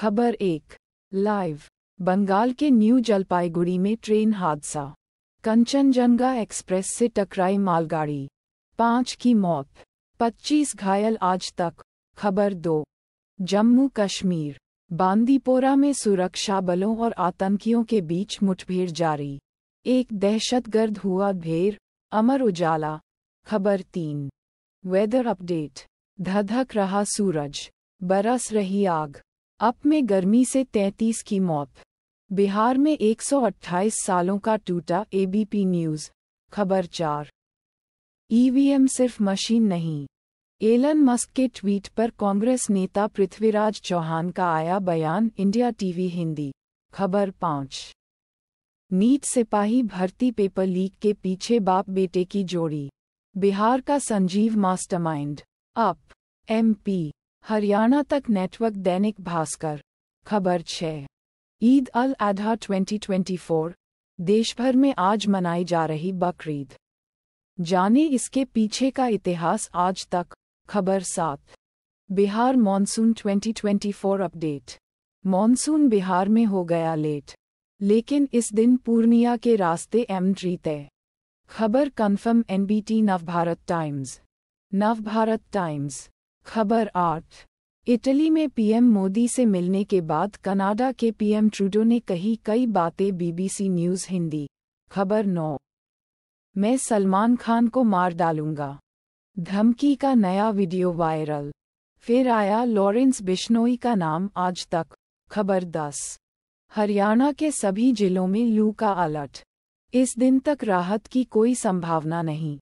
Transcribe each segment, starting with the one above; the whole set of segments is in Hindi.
खबर एक लाइव बंगाल के न्यू जलपाईगुड़ी में ट्रेन हादसा कंचनजंगा एक्सप्रेस से टकराई मालगाड़ी पांच की मौत पच्चीस घायल आज तक खबर दो जम्मू कश्मीर बांदीपोरा में सुरक्षा बलों और आतंकियों के बीच मुठभेड़ जारी एक दहशतगर्द हुआ ढेर अमर उजाला खबर तीन वेदर अपडेट धधक रहा सूरज बरस रही आग अप में गर्मी से 33 की मौत बिहार में 128 सालों का टूटा एबीपी न्यूज खबर चार ईवीएम e सिर्फ मशीन नहीं एलन मस्क के ट्वीट पर कांग्रेस नेता पृथ्वीराज चौहान का आया बयान इंडिया टीवी हिंदी खबर पाँच नीट सिपाही भर्ती पेपर लीक के पीछे बाप बेटे की जोड़ी बिहार का Sanjeev mastermind UP MP Haryana तक नेटवर्क दैनिक भास्कर खबर छः ईद अल अधा 2024 देशभर में आज मनाई जा रही बकरीद जाने इसके पीछे का इतिहास आज तक खबर सात Bihar monsoon 2024 update monsoon Bihar में हो गया लेट लेकिन इस दिन पूर्णिया के रास्ते एम ट्री तय खबर confirm NBT Navbharat Times Navbharat Times खबर आठ इटली में पीएम मोदी से मिलने के बाद कनाडा के पीएम ट्रूडो ने कही कई बातें बीबीसी न्यूज़ हिंदी खबर नौ मैं सलमान खान को मार डालूंगा धमकी का नया वीडियो वायरल फिर आया लॉरेंस बिश्नोई का नाम आज तक खबर दस हरियाणा के सभी जिलों में लू का अलर्ट इस दिन तक राहत की कोई संभावना नहीं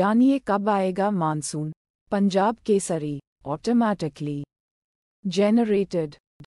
जानिए कब आएगा monsoon Punjab Kesari, automatically generated